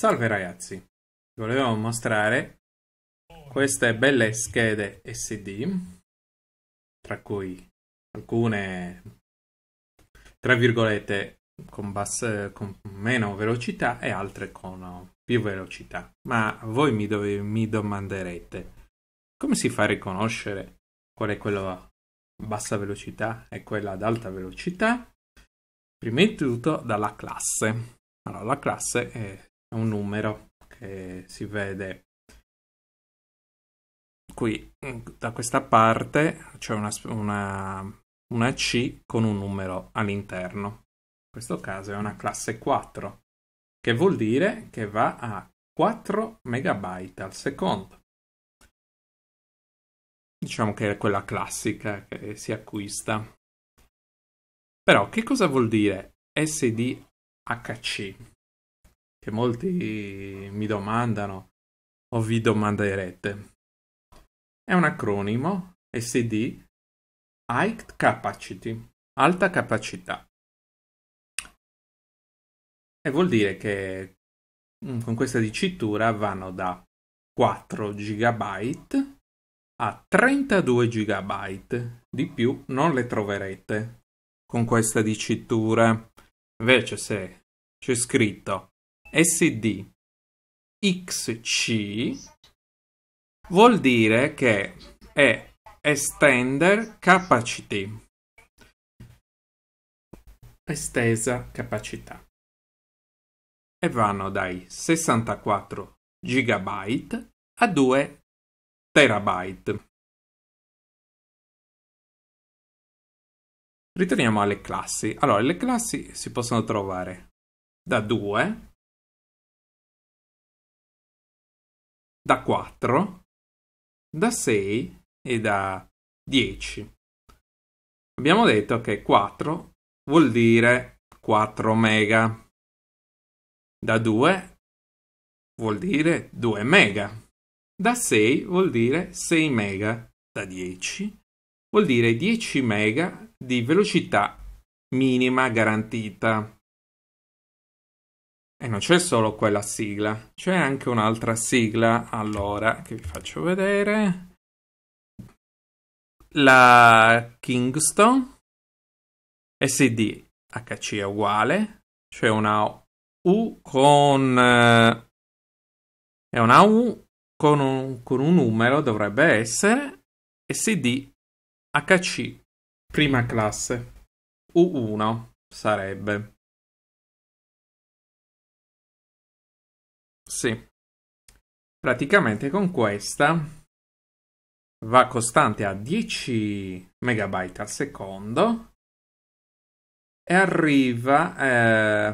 Salve ragazzi, volevo mostrare queste belle schede SD, tra cui alcune, tra virgolette, con, basse, con meno velocità e altre con più velocità. Ma voi mi, dove, mi domanderete, come si fa a riconoscere qual è quella a bassa velocità e quella ad alta velocità? Prima di tutto dalla classe. Allora, la classe è è un numero che si vede qui da questa parte c'è una, una, una C con un numero all'interno. In questo caso è una classe 4, che vuol dire che va a 4 megabyte al secondo. Diciamo che è quella classica che si acquista. Però che cosa vuol dire SDHC? che molti mi domandano o vi domanderete. È un acronimo SD si High Capacity, alta capacità. E vuol dire che mm, con questa dicitura vanno da 4 GB a 32 GB, di più non le troverete con questa dicitura. Invece se c'è scritto SD XC vuol dire che è Extender Capacity, estesa capacità, e vanno dai 64 GB a 2 TB. Ritorniamo alle classi. Allora, le classi si possono trovare da 2 da 4, da 6 e da 10. Abbiamo detto che 4 vuol dire 4 mega, da 2 vuol dire 2 mega, da 6 vuol dire 6 mega, da 10 vuol dire 10 mega di velocità minima garantita. E non c'è solo quella sigla, c'è anche un'altra sigla, allora, che vi faccio vedere. La Kingston SD HC è uguale, c'è una U con... Eh, è una U con un, con un numero, dovrebbe essere SD HC prima classe. U1 sarebbe. Sì. Praticamente con questa va costante a 10 megabyte al secondo e arriva,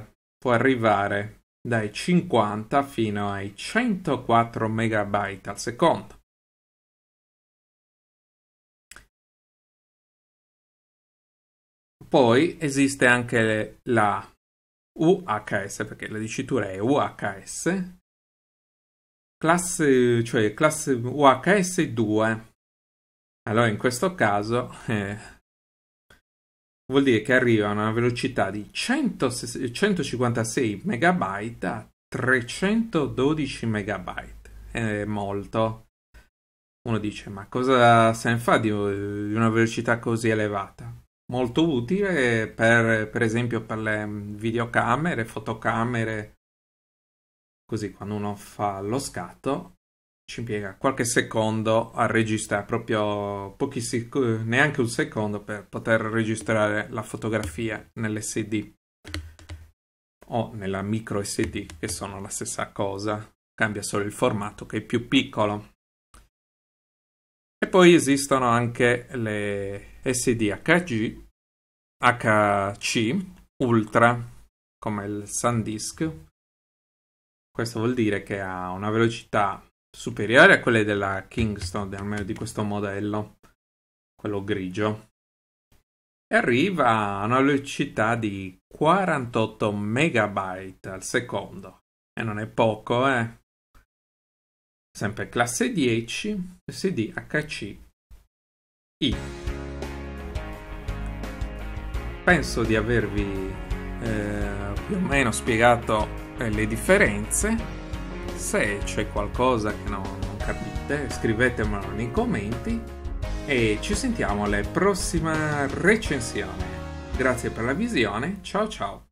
eh, può arrivare dai 50 fino ai 104 megabyte al secondo. Poi esiste anche la UHS, perché la dicitura è UHS, classe, cioè classe UHS2. Allora in questo caso eh, vuol dire che arriva a una velocità di 100, 156 MB a 312 MB. È molto. Uno dice, ma cosa se ne fa di una velocità così elevata? Molto utile per, per esempio per le videocamere, fotocamere, Così quando uno fa lo scatto ci impiega qualche secondo a registrare, proprio pochi sec- neanche un secondo per poter registrare la fotografia nell'SD o nella micro SD che sono la stessa cosa, cambia solo il formato che è più piccolo. E poi esistono anche le SD HG, HC Ultra come il SanDisk questo vuol dire che ha una velocità superiore a quelle della Kingston, almeno di questo modello, quello grigio. E arriva a una velocità di 48 megabyte al secondo. E non è poco, eh? Sempre classe 10, SDHC I. Penso di avervi eh, più o meno spiegato eh, le differenze. Se c'è qualcosa che non, non capite, scrivetemelo nei commenti e ci sentiamo alla prossima recensione. Grazie per la visione, ciao ciao!